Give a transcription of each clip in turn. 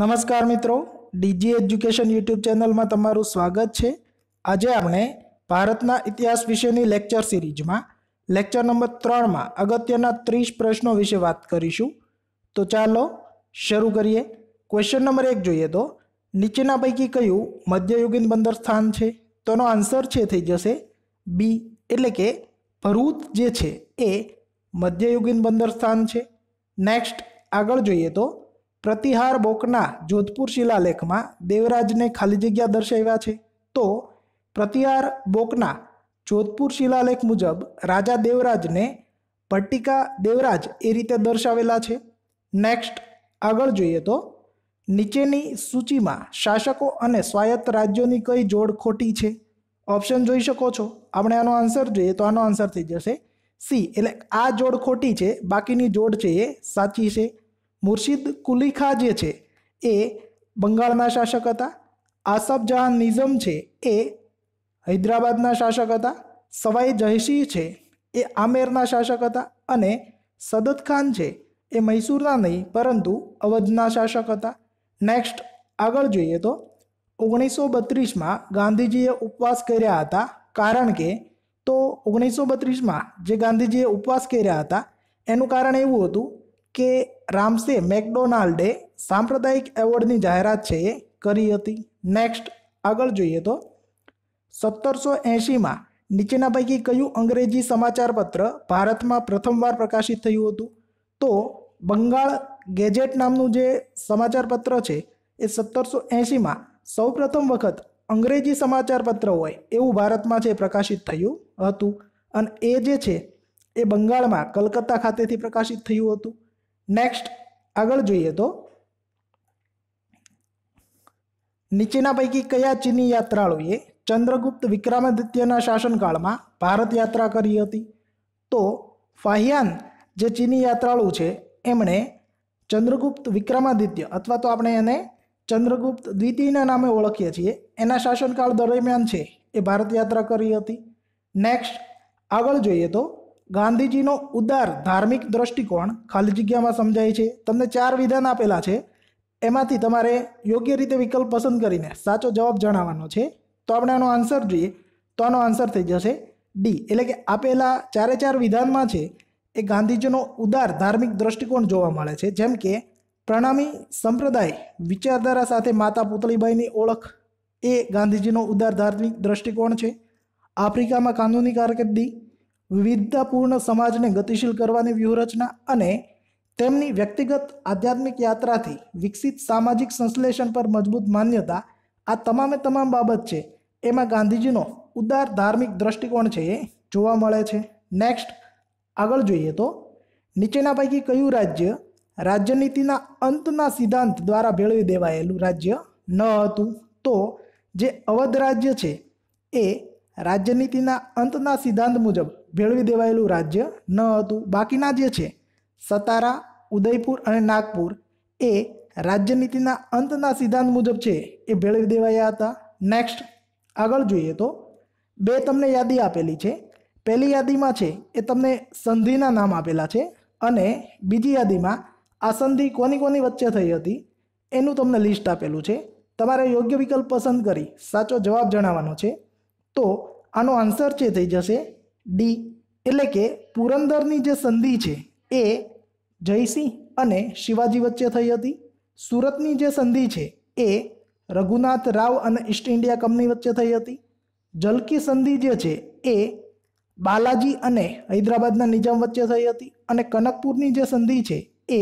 નમસ્કાર મિત્રો DG education YouTube ચેનલમાં તમારું સ્વાગત છે આજે આપણે ભારતના ઇતિહાસ વિશેની લેક્ચર સિરીઝમાં લેક્ચર નંબર ત્રણમાં અગત્યના ત્રીસ પ્રશ્નો વિશે વાત કરીશું તો ચાલો શરૂ કરીએ ક્વેશ્ચન નંબર એક જોઈએ તો નીચેના પૈકી કયું મધ્યયુગીન બંદર સ્થાન છે તોનો આન્સર છે થઈ જશે બી એટલે કે ભરૂચ જે છે એ મધ્યયુગીન બંદર સ્થાન છે નેક્સ્ટ આગળ જોઈએ તો પ્રતિહાર બોકના જોધપુર શિલાલેખમાં દેવરાજને ખાલી જગ્યા દર્શાવ્યા છે તો પ્રતિહાર બોકના જોધપુર શિલાલેખ મુજબ રાજા દેવરાજને પટ્ટિકા દેવરાજ એ રીતે દર્શાવેલા છે નેક્સ્ટ આગળ જોઈએ તો નીચેની સૂચિમાં શાસકો અને સ્વાયત્ત રાજ્યોની કઈ જોડ ખોટી છે ઓપ્શન જોઈ શકો છો આપણે આનો આન્સર જોઈએ તો આનો આન્સર થઈ જશે સી એટલે આ જોડ ખોટી છે બાકીની જોડ છે એ સાચી છે મુર્શિદ કુલી ખા જે છે એ બંગાળના શાસક હતા આસફ જહાં નિઝમ છે એ હૈદરાબાદના શાસક હતા સવાઈ જયસિંહ છે એ આમેરના શાસક હતા અને સદત ખાન છે એ મૈસૂરના નહીં પરંતુ અવધના શાસક હતા નેક્સ્ટ આગળ જોઈએ તો ઓગણીસો બત્રીસમાં ગાંધીજીએ ઉપવાસ કર્યા હતા કારણ કે તો ઓગણીસો બત્રીસમાં જે ગાંધીજીએ ઉપવાસ કર્યા હતા એનું કારણ એવું હતું કે રામસે મેકડોનાલ્ડે સાંપ્રદાયિક એવોર્ડની જાહેરાત છે એ કરી હતી નેક્સ્ટ આગળ જોઈએ તો સત્તરસો એંશીમાં નીચેના પૈકી કયું અંગ્રેજી સમાચારપત્ર ભારતમાં પ્રથમવાર પ્રકાશિત થયું હતું તો બંગાળ ગેજેટ નામનું જે સમાચારપત્ર છે એ સત્તરસો એંશીમાં સૌપ્રથમ વખત અંગ્રેજી સમાચારપત્ર હોય એવું ભારતમાં છે પ્રકાશિત થયું હતું અને એ જે છે એ બંગાળમાં કલકત્તા ખાતેથી પ્રકાશિત થયું હતું નેક્સ્ટ આગળ જોઈએ તો નીચેના પૈકી કયા ચીની યાત્રાળુએ ચંદ્રગુપ્ત વિક્રમાદિત્યના શાસનકાળમાં ભારત યાત્રા કરી હતી તો ફાહિયાન જે ચીની યાત્રાળુ છે એમણે ચંદ્રગુપ્ત વિક્રમાદિત્ય અથવા તો આપણે એને ચંદ્રગુપ્ત દ્વિતીયના નામે ઓળખીએ છીએ એના શાસનકાળ દરમિયાન છે એ ભારત યાત્રા કરી હતી નેક્સ્ટ આગળ જોઈએ તો ગાંધીજીનો ઉદાર ધાર્મિક દ્રષ્ટિકોણ ખાલી જગ્યામાં સમજાય છે તમને ચાર વિધાન આપેલા છે એમાંથી તમારે યોગ્ય રીતે વિકલ્પ પસંદ કરીને સાચો જવાબ જણાવવાનો છે તો આપણે આનો આન્સર જોઈએ તો આનો આન્સર થઈ જશે ડી એટલે કે આપેલા ચારે ચાર વિધાનમાં છે એ ગાંધીજીનો ઉદાર ધાર્મિક દ્રષ્ટિકોણ જોવા મળે છે જેમ કે પ્રણામી સંપ્રદાય વિચારધારા સાથે માતા પુતળીબાઈની ઓળખ એ ગાંધીજીનો ઉદાર ધાર્મિક દ્રષ્ટિકોણ છે આફ્રિકામાં કાનૂની કારકિર્દી વિવિધતાપૂર્ણ સમાજને ગતિશીલ કરવાની વ્યૂહરચના અને તેમની વ્યક્તિગત આધ્યાત્મિક યાત્રાથી વિકસિત સામાજિક સંશ્લેષણ પર મજબૂત માન્યતા આ તમામે તમામ બાબત છે એમાં ગાંધીજીનો ઉદાર ધાર્મિક દ્રષ્ટિકોણ છે એ જોવા મળે છે નેક્સ્ટ આગળ જોઈએ તો નીચેના પૈકી કયું રાજ્ય રાજ્યનીતિના અંતના સિદ્ધાંત દ્વારા ભેળવી દેવાયેલું રાજ્ય ન હતું તો જે અવધ રાજ્ય છે એ રાજ્યનીતિના અંતના સિદ્ધાંત મુજબ ભેળવી દેવાયેલું રાજ્ય ન હતું બાકીના જે છે સતારા ઉદયપુર અને નાગપુર એ રાજ્યનીતિના અંતના સિદ્ધાંત મુજબ છે એ ભેળવી દેવાયા હતા નેક્સ્ટ આગળ જોઈએ તો બે તમને યાદી આપેલી છે પહેલી યાદીમાં છે એ તમને સંધિના નામ આપેલા છે અને બીજી યાદીમાં આ સંધિ કોની કોની વચ્ચે થઈ હતી એનું તમને લિસ્ટ આપેલું છે તમારે યોગ્ય વિકલ્પ પસંદ કરી સાચો જવાબ જણાવવાનો છે તો આનો આન્સર જે થઈ જશે ડી એટલે કે પુરંદરની જે સંધિ છે એ જયસિંહ અને શિવાજી વચ્ચે થઈ હતી સુરતની જે સંધિ છે એ રઘુનાથ રાવ અને ઈસ્ટ ઇન્ડિયા કંપની વચ્ચે થઈ હતી જલકી સંધિ જે છે એ બાલાજી અને હૈદરાબાદના નિજામ વચ્ચે થઈ હતી અને કનકપુરની જે સંધિ છે એ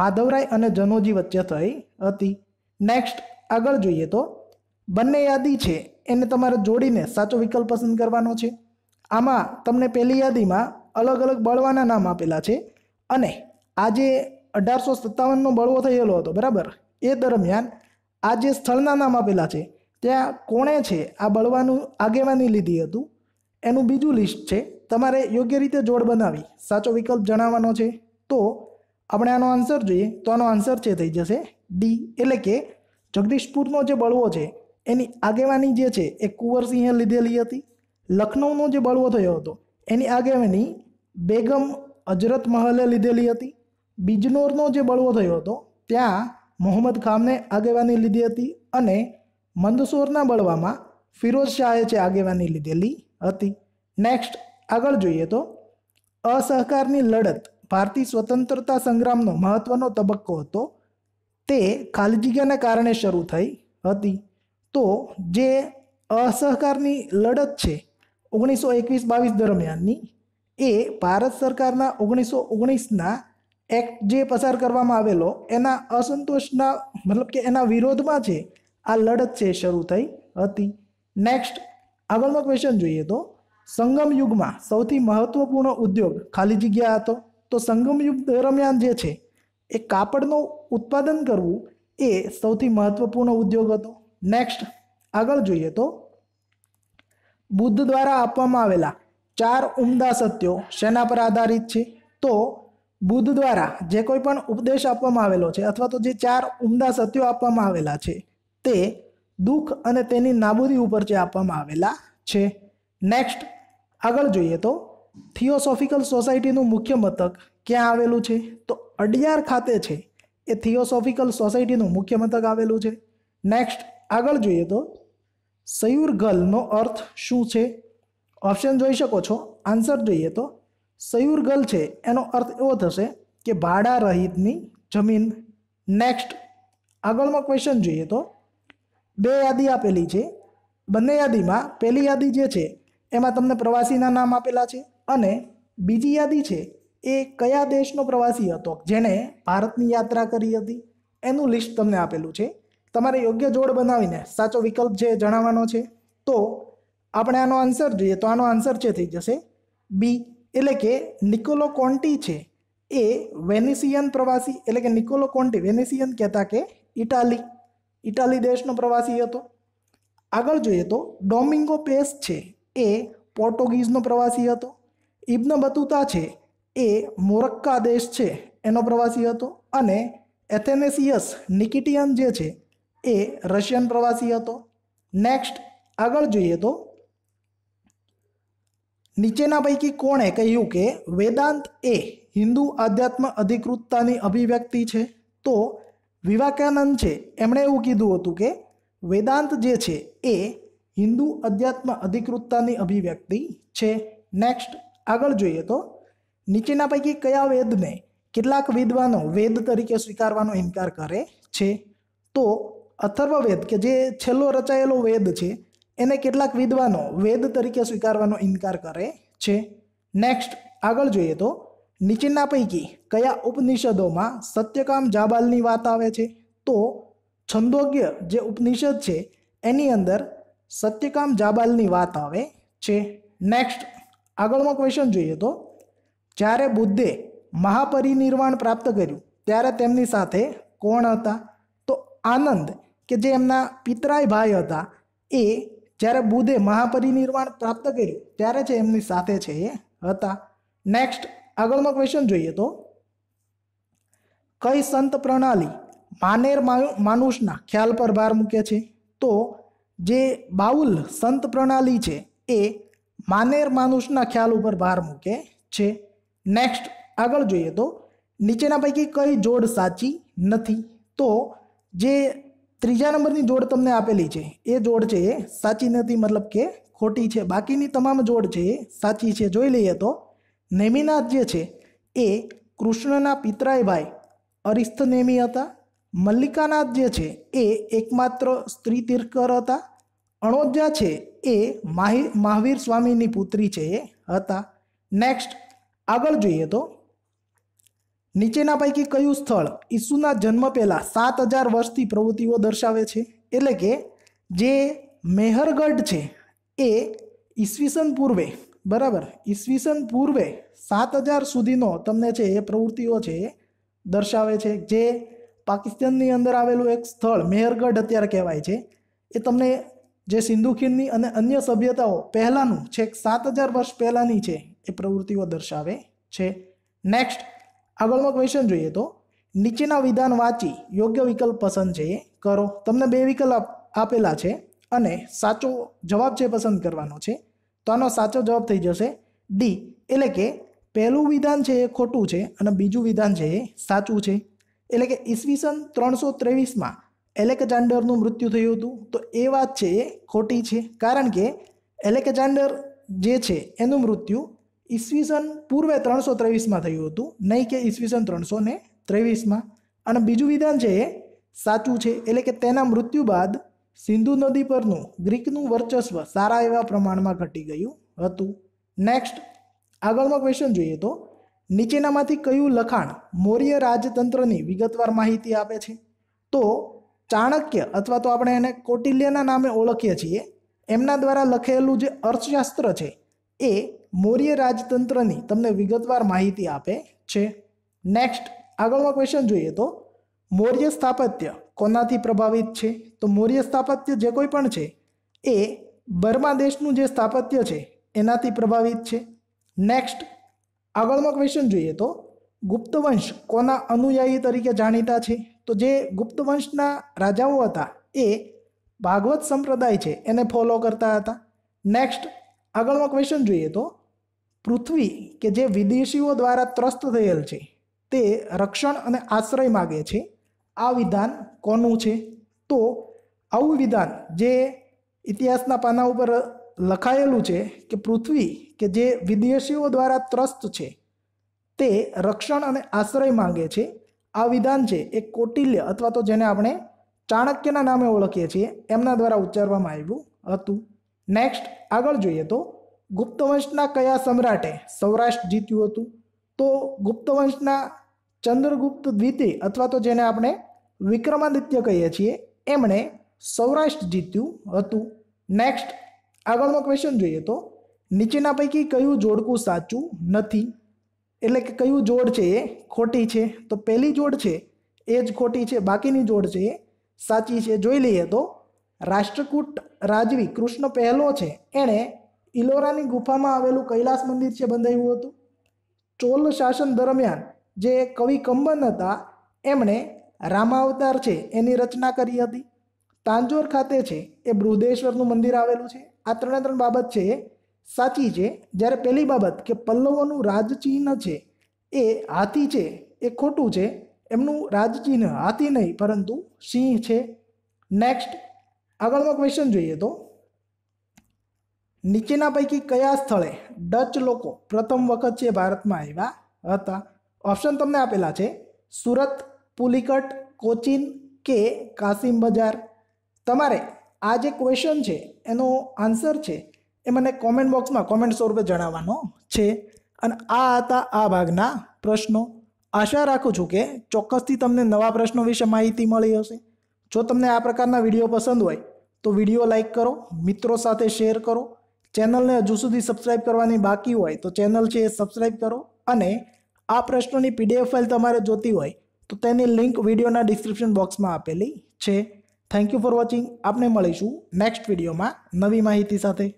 માધવરાય અને જનોજી વચ્ચે થઈ હતી નેક્સ્ટ આગળ જોઈએ તો બંને યાદી છે એને તમારે જોડીને સાચો વિકલ્પ પસંદ કરવાનો છે આમાં તમને પહેલી યાદીમાં અલગ અલગ બળવાના નામ આપેલા છે અને આજે અઢારસો સત્તાવનનો બળવો થયેલો હતો બરાબર એ દરમિયાન આ જે સ્થળના નામ આપેલા છે ત્યાં કોણે છે આ બળવાનું આગેવાની લીધી હતું એનું બીજું લિસ્ટ છે તમારે યોગ્ય રીતે જોડ બનાવી સાચો વિકલ્પ જણાવવાનો છે તો આપણે આનો આન્સર જોઈએ તો આનો આન્સર છે થઈ જશે ડી એટલે કે જગદીશપુરનો જે બળવો છે એની આગેવાની જે છે એ કુંવરસિંહે લીધેલી હતી લખનૌનો જે બળવો થયો હતો એની આગેવાની બેગમ અજરત મહલે લીધેલી હતી બિજનોરનો જે બળવો થયો હતો ત્યાં મોહમ્મદ ખામને આગેવાની લીધી હતી અને મંદસોરના બળવામાં ફિરોઝ શાહે છે આગેવાની લીધેલી હતી નેક્સ્ટ આગળ જોઈએ તો અસહકારની લડત ભારતીય સ્વતંત્રતા સંગ્રામનો મહત્ત્વનો તબક્કો હતો તે ખાલી જગ્યાના કારણે શરૂ થઈ હતી તો જે અસહકારની લડત છે ઓગણીસો એકવીસ બાવીસ દરમિયાનની એ ભારત સરકારના ઓગણીસો ઓગણીસના એક્ટ જે પસાર કરવામાં આવેલો એના અસંતોષના મતલબ કે એના વિરોધમાં છે આ લડત છે શરૂ થઈ હતી નેક્સ્ટ આગળનો ક્વેશ્ચન જોઈએ તો સંગમ યુગમાં સૌથી મહત્વપૂર્ણ ઉદ્યોગ ખાલી જગ્યા હતો તો સંગમ યુગ દરમિયાન જે છે એ કાપડનું ઉત્પાદન કરવું એ સૌથી મહત્વપૂર્ણ ઉદ્યોગ હતો નેક્સ્ટ આગળ જોઈએ તો બુદ્ધ દ્વારા આપવામાં આવેલા ચાર ઉમદા સત્યો શેના પર આધારિત છે તો બુદ્ધ દ્વારા જે કોઈ પણ ઉપદેશ આપવામાં આવેલો છે અથવા તો જે ચાર ઉમદા સત્યો આપવામાં આવેલા છે તે દુઃખ અને તેની નાબૂદી ઉપર જે આપવામાં આવેલા છે નેક્સ્ટ આગળ જોઈએ તો થિયોસોફિકલ સોસાયટીનું મુખ્ય મથક ક્યાં આવેલું છે તો અડિયાર ખાતે છે એ થિયોસોફિકલ સોસાયટીનું મુખ્ય મથક આવેલું છે નેક્સ્ટ આગળ જોઈએ તો સયુરગલનો અર્થ શું છે ઓપ્શન જોઈ શકો છો આન્સર જોઈએ તો સયુરગલ છે એનો અર્થ એવો થશે કે ભાડા રહિતની જમીન નેક્સ્ટ આગળનો ક્વેશ્ચન જોઈએ તો બે યાદી આપેલી છે બંને યાદીમાં પહેલી યાદી જે છે એમાં તમને પ્રવાસીના નામ આપેલા છે અને બીજી યાદી છે એ કયા દેશનો પ્રવાસી હતો જેણે ભારતની યાત્રા કરી હતી એનું લિસ્ટ તમને આપેલું છે તમારે યોગ્ય જોડ બનાવીને સાચો વિકલ્પ જે જણાવવાનો છે તો આપણે આનો આન્સર જોઈએ તો આનો આન્સર છે થઈ જશે બી એટલે કે નિકોલો કોન્ટી છે એ વેનિસિયન પ્રવાસી એટલે કે નિકોલો કોન્ટી વેનિસિયન કહેતા કે ઇટાલી ઇટાલી દેશનો પ્રવાસી હતો આગળ જોઈએ તો ડોમિંગો પેસ છે એ પોર્ટુગીઝનો પ્રવાસી હતો ઇબ્ન બતુતા છે એ મોરક્કા દેશ છે એનો પ્રવાસી હતો અને એથેનેસિયસ નિકિટિયન જે છે એ રશિયન પ્રવાસી હતો નેક્સ્ટ આગળ જોઈએ તો નીચેના પૈકી કોણે કહ્યું કે વેદાંત એ હિન્દુ આધ્યાત્મ અધિકૃતતાની અભિવ્યક્તિ છે તો વિવેકાનંદ છે એમણે એવું કીધું હતું કે વેદાંત જે છે એ હિન્દુ અધ્યાત્મ અધિકૃતતાની અભિવ્યક્તિ છે નેક્સ્ટ આગળ જોઈએ તો નીચેના પૈકી કયા વેદને કેટલાક વિદ્વાનો વેદ તરીકે સ્વીકારવાનો ઇનકાર કરે છે તો અથર્વવેદ કે જે છેલ્લો રચાયેલો વેદ છે એને કેટલાક વિદ્વાનો વેદ તરીકે સ્વીકારવાનો ઇનકાર કરે છે નેક્સ્ટ આગળ જોઈએ તો નીચેના પૈકી કયા ઉપનિષદોમાં સત્યકામ જાબાલની વાત આવે છે તો છંદોગ્ય જે ઉપનિષદ છે એની અંદર સત્યકામ જાબાલની વાત આવે છે નેક્સ્ટ આગળમાં ક્વેશ્ચન જોઈએ તો જ્યારે બુદ્ધે મહાપરિનિર્વાણ પ્રાપ્ત કર્યું ત્યારે તેમની સાથે કોણ હતા આનંદ કે જે એમના પિતરાય ભાઈ હતા એ જ્યારે બુદ્ધે મહાપરિનિર્વાણ પ્રાપ્ત કર્યું ત્યારે છે એમની સાથે છે એ હતા નેક્સ્ટ આગળનો ક્વેશ્ચન જોઈએ તો કઈ સંત પ્રણાલી માનેર માનુષના ખ્યાલ પર ભાર મૂકે છે તો જે બાઉલ સંત પ્રણાલી છે એ માનેર માનુષના ખ્યાલ ઉપર ભાર મૂકે છે નેક્સ્ટ આગળ જોઈએ તો નીચેના પૈકી કઈ જોડ સાચી નથી તો જે ત્રીજા નંબરની જોડ તમને આપેલી છે એ જોડ છે એ સાચી નથી મતલબ કે ખોટી છે બાકીની તમામ જોડ છે એ સાચી છે જોઈ લઈએ તો નેમિનાથ જે છે એ કૃષ્ણના અરિસ્થ નેમી હતા મલ્લિકાનાથ જે છે એ એકમાત્ર સ્ત્રી તીર્થકર હતા અણોજા છે એ માહી મહાવીર સ્વામીની પુત્રી છે એ હતા નેક્સ્ટ આગળ જોઈએ તો નીચેના પૈકી કયું સ્થળ ઈસુના જન્મ પહેલાં સાત હજાર વર્ષથી પ્રવૃત્તિઓ દર્શાવે છે એટલે કે જે મેહરગઢ છે એ ઈસવીસન પૂર્વે બરાબર ઈસવીસન પૂર્વે સાત હજાર સુધીનો તમને છે એ પ્રવૃત્તિઓ છે એ દર્શાવે છે જે પાકિસ્તાનની અંદર આવેલું એક સ્થળ મેહરગઢ અત્યારે કહેવાય છે એ તમને જે સિંધુ ખીણની અને અન્ય સભ્યતાઓ પહેલાંનું છેક સાત હજાર વર્ષ પહેલાંની છે એ પ્રવૃત્તિઓ દર્શાવે છે નેક્સ્ટ આગળનો ક્વેશ્ચન જોઈએ તો નીચેના વિધાન વાંચી યોગ્ય વિકલ્પ પસંદ છે કરો તમને બે વિકલ્પ આપેલા છે અને સાચો જવાબ છે પસંદ કરવાનો છે તો આનો સાચો જવાબ થઈ જશે ડી એટલે કે પહેલું વિધાન છે એ ખોટું છે અને બીજું વિધાન છે એ સાચું છે એટલે કે ઈસવીસન ત્રણસો ત્રેવીસમાં એલેક્ઝાન્ડરનું મૃત્યુ થયું હતું તો એ વાત છે એ ખોટી છે કારણ કે એલેક્ઝાન્ડર જે છે એનું મૃત્યુ ઈસવીસન પૂર્વે ત્રણસો ત્રેવીસમાં થયું હતું નહીં કે ઈસવીસન ત્રણસો ને ત્રેવીસમાં અને બીજું વિધાન છે એ સાચું છે એટલે કે તેના મૃત્યુ બાદ સિંધુ નદી પરનું ગ્રીકનું વર્ચસ્વ સારા એવા પ્રમાણમાં ઘટી ગયું હતું નેક્સ્ટ આગળનો ક્વેશ્ચન જોઈએ તો નીચેનામાંથી કયું લખાણ મૌર્ય રાજતંત્રની વિગતવાર માહિતી આપે છે તો ચાણક્ય અથવા તો આપણે એને કૌટિલ્યના નામે ઓળખીએ છીએ એમના દ્વારા લખેલું જે અર્થશાસ્ત્ર છે એ મૌર્ય રાજતંત્રની તમને વિગતવાર માહિતી આપે છે નેક્સ્ટ આગળનો ક્વેશ્ચન જોઈએ તો મૌર્ય સ્થાપત્ય કોનાથી પ્રભાવિત છે તો મૌર્ય સ્થાપત્ય જે કોઈ પણ છે એ બર્મા દેશનું જે સ્થાપત્ય છે એનાથી પ્રભાવિત છે નેક્સ્ટ આગળનો ક્વેશ્ચન જોઈએ તો ગુપ્ત વંશ કોના અનુયાયી તરીકે જાણીતા છે તો જે ગુપ્ત વંશના રાજાઓ હતા એ ભાગવત સંપ્રદાય છે એને ફોલો કરતા હતા નેક્સ્ટ આગળમાં ક્વેશ્ચન જોઈએ તો પૃથ્વી કે જે વિદેશીઓ દ્વારા ત્રસ્ત થયેલ છે તે રક્ષણ અને આશ્રય માગે છે આ વિધાન કોનું છે તો આવું વિધાન જે ઇતિહાસના પાના ઉપર લખાયેલું છે કે પૃથ્વી કે જે વિદેશીઓ દ્વારા ત્રસ્ત છે તે રક્ષણ અને આશ્રય માગે છે આ વિધાન છે એ કૌટિલ્ય અથવા તો જેને આપણે ચાણક્યના નામે ઓળખીએ છીએ એમના દ્વારા ઉચ્ચારવામાં આવ્યું હતું નેક્સ્ટ આગળ જોઈએ તો ગુપ્ત વંશના કયા સમ્રાટે સૌરાષ્ટ્ર જીત્યું હતું તો ગુપ્તવંશના ચંદ્રગુપ્ત દ્વિતીય અથવા તો જેને આપણે વિક્રમાદિત્ય કહીએ છીએ એમણે સૌરાષ્ટ્ર જીત્યું હતું નેક્સ્ટ આગળનો ક્વેશ્ચન જોઈએ તો નીચેના પૈકી કયું જોડકું સાચું નથી એટલે કે કયું જોડ છે એ ખોટી છે તો પહેલી જોડ છે એ જ ખોટી છે બાકીની જોડ છે એ સાચી છે જોઈ લઈએ તો રાષ્ટ્રકૂટ રાજવી કૃષ્ણ પહેલો છે એણે ઇલોરાની ગુફામાં આવેલું કૈલાસ મંદિર છે બંધાયું હતું ચોલ શાસન દરમિયાન જે કવિ કંબન હતા એમણે રામાવતાર છે એની રચના કરી હતી તાંજોર ખાતે છે એ બૃહદેશ્વરનું મંદિર આવેલું છે આ ત્રણે ત્રણ બાબત છે સાચી છે જ્યારે પહેલી બાબત કે પલ્લવોનું રાજચિહ્ન છે એ હાથી છે એ ખોટું છે એમનું રાજચિહ્ન હાથી નહીં પરંતુ સિંહ છે નેક્સ્ટ આગળનો ક્વેશ્ચન જોઈએ તો નીચેના પૈકી કયા સ્થળે ડચ લોકો પ્રથમ વખત છે ભારતમાં આવ્યા હતા ઓપ્શન તમને આપેલા છે સુરત પુલિકટ કોચીન કે કાસિમ બજાર તમારે આ જે ક્વેશ્ચન છે એનો આન્સર છે એ મને કોમેન્ટ બોક્સમાં કોમેન્ટ સ્વરૂપે જણાવવાનો છે અને આ હતા આ ભાગના પ્રશ્નો આશા રાખું છું કે ચોક્કસથી તમને નવા પ્રશ્નો વિશે માહિતી મળી હશે જો તમને આ પ્રકારના વિડીયો પસંદ હોય તો વિડીયો લાઇક કરો મિત્રો સાથે શેર કરો ચેનલને હજુ સુધી સબસ્ક્રાઇબ કરવાની બાકી હોય તો ચેનલ છે એ સબસ્ક્રાઇબ કરો અને આ પ્રશ્નોની પીડીએફ ફાઇલ તમારે જોતી હોય તો તેની લિંક વિડીયોના ડિસ્ક્રિપ્શન બોક્સમાં આપેલી છે થેન્ક યુ ફોર વોચિંગ આપણે મળીશું નેક્સ્ટ વિડીયોમાં નવી માહિતી સાથે